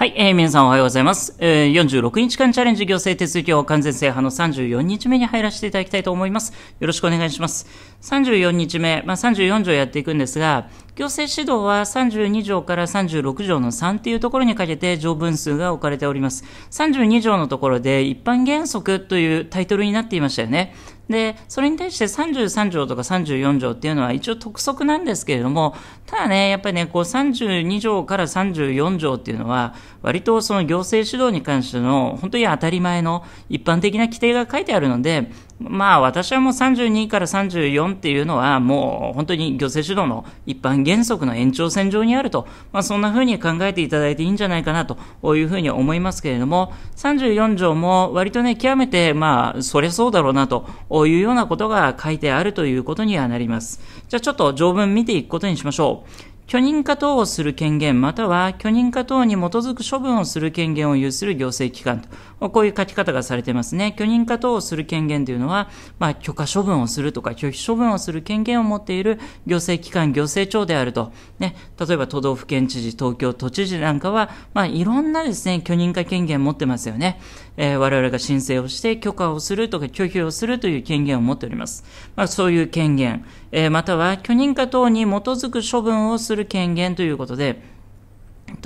はい、えー、皆さんおはようございます。えー、46日間チャレンジ行政手続きを完全制覇の34日目に入らせていただきたいと思います。よろしくお願いします。34日目、まあ、34条やっていくんですが、行政指導は32条から36条の3というところにかけて条文数が置かれております。32条のところで一般原則というタイトルになっていましたよね。で、それに対して33条とか34条っていうのは一応督促なんですけれども、ただね、やっぱりね、こう32条から34条っていうのは、割とその行政指導に関しての本当に当たり前の一般的な規定が書いてあるので、まあ私はもう32から34っていうのはもう本当に行政指導の一般原則の延長線上にあると、まあそんなふうに考えていただいていいんじゃないかなというふうに思いますけれども、34条も割とね、極めてまあそりゃそうだろうなとというようなことが書いてあるということにはなります。じゃあちょっと条文見ていくことにしましょう。許認可等をする権限、または許認可等に基づく処分をする権限を有する行政機関と、こういう書き方がされてますね。許認可等をする権限というのは、まあ、許可処分をするとか、拒否処分をする権限を持っている行政機関、行政庁であると。ね、例えば都道府県知事、東京都知事なんかは、まあ、いろんなですね、許認可権限持ってますよね。えー、我々が申請をして許可をするとか拒否をするという権限を持っております。まあ、そういう権限、えー、または許認可等に基づく処分をするる権限ということで、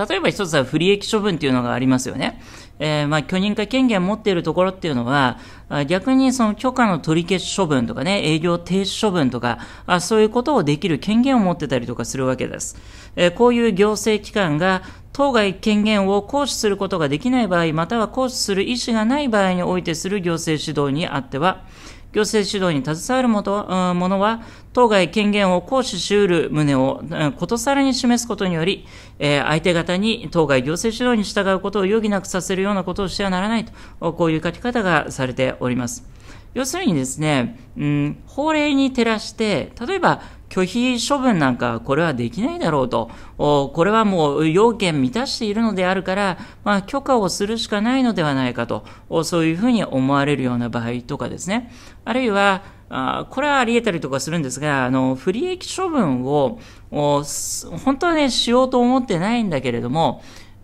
例えば一つは不利益処分というのがありますよね。えー、まあ、許認可権限を持っているところっていうのは、逆にその許可の取り消し処分とかね、営業停止処分とか、あそういうことをできる権限を持ってたりとかするわけです。えー、こういう行政機関が当該権限を行使することができない場合、または行使する意思がない場合においてする行政指導にあっては、行政指導に携わる者は、当該権限を行使しうる旨をことさらに示すことにより、えー、相手方に当該行政指導に従うことを余儀なくさせるようなことをしてはならないと、こういう書き方がされております。要するにですね、うん、法令に照らして、例えば拒否処分なんかこれはできないだろうと、これはもう要件満たしているのであるから、まあ、許可をするしかないのではないかと、そういうふうに思われるような場合とかですね、あるいは、あこれはあり得たりとかするんですが、あの不利益処分を本当はね、しようと思ってないんだけれども、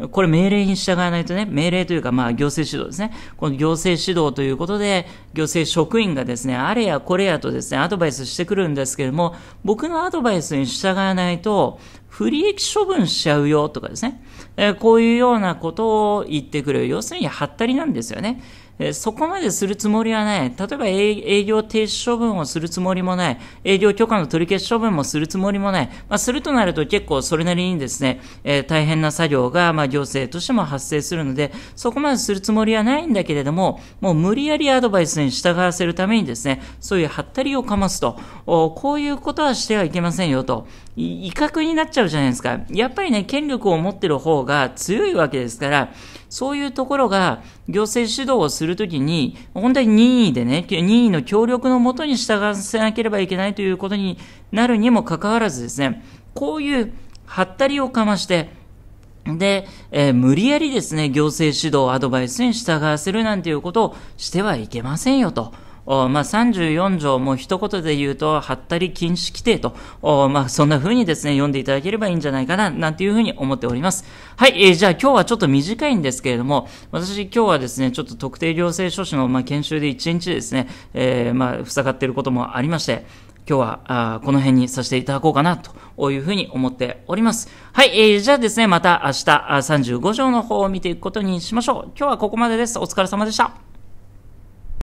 これ命令に従わないとね、命令というか、まあ、行政指導ですね。この行政指導ということで、行政職員がですね、あれやこれやとですね、アドバイスしてくるんですけれども、僕のアドバイスに従わないと、不利益処分しちゃうよとかですね、えこういうようなことを言ってくる。要するに、はったりなんですよね。えそこまでするつもりはない。例えば営業停止処分をするつもりもない。営業許可の取り消し処分もするつもりもない。まあ、するとなると結構それなりにですね、えー、大変な作業が、まあ、行政としても発生するので、そこまでするつもりはないんだけれども、もう無理やりアドバイスに従わせるためにですね、そういうハったりをかますと、こういうことはしてはいけませんよと、威嚇になっちゃうじゃないですか。やっぱりね、権力を持ってる方が強いわけですから、そういうところが行政指導をするときに、本当に任意でね、任意の協力のもとに従わせなければいけないということになるにもかかわらずですね、こういうはったりをかまして、で、えー、無理やりですね、行政指導、アドバイスに従わせるなんていうことをしてはいけませんよと。まあ、34条も一言で言うと、はったり禁止規定と、まあ、そんな風にですね、読んでいただければいいんじゃないかな、なんていう風に思っております。はい、えー、じゃあ今日はちょっと短いんですけれども、私今日はですね、ちょっと特定行政書士の、まあ、研修で一日ですね、えー、まあ、塞がっていることもありまして、今日はあこの辺にさせていただこうかなというふうに思っております。はい、えー、じゃあですね、また明日35条の方を見ていくことにしましょう。今日はここまでです。お疲れ様でした。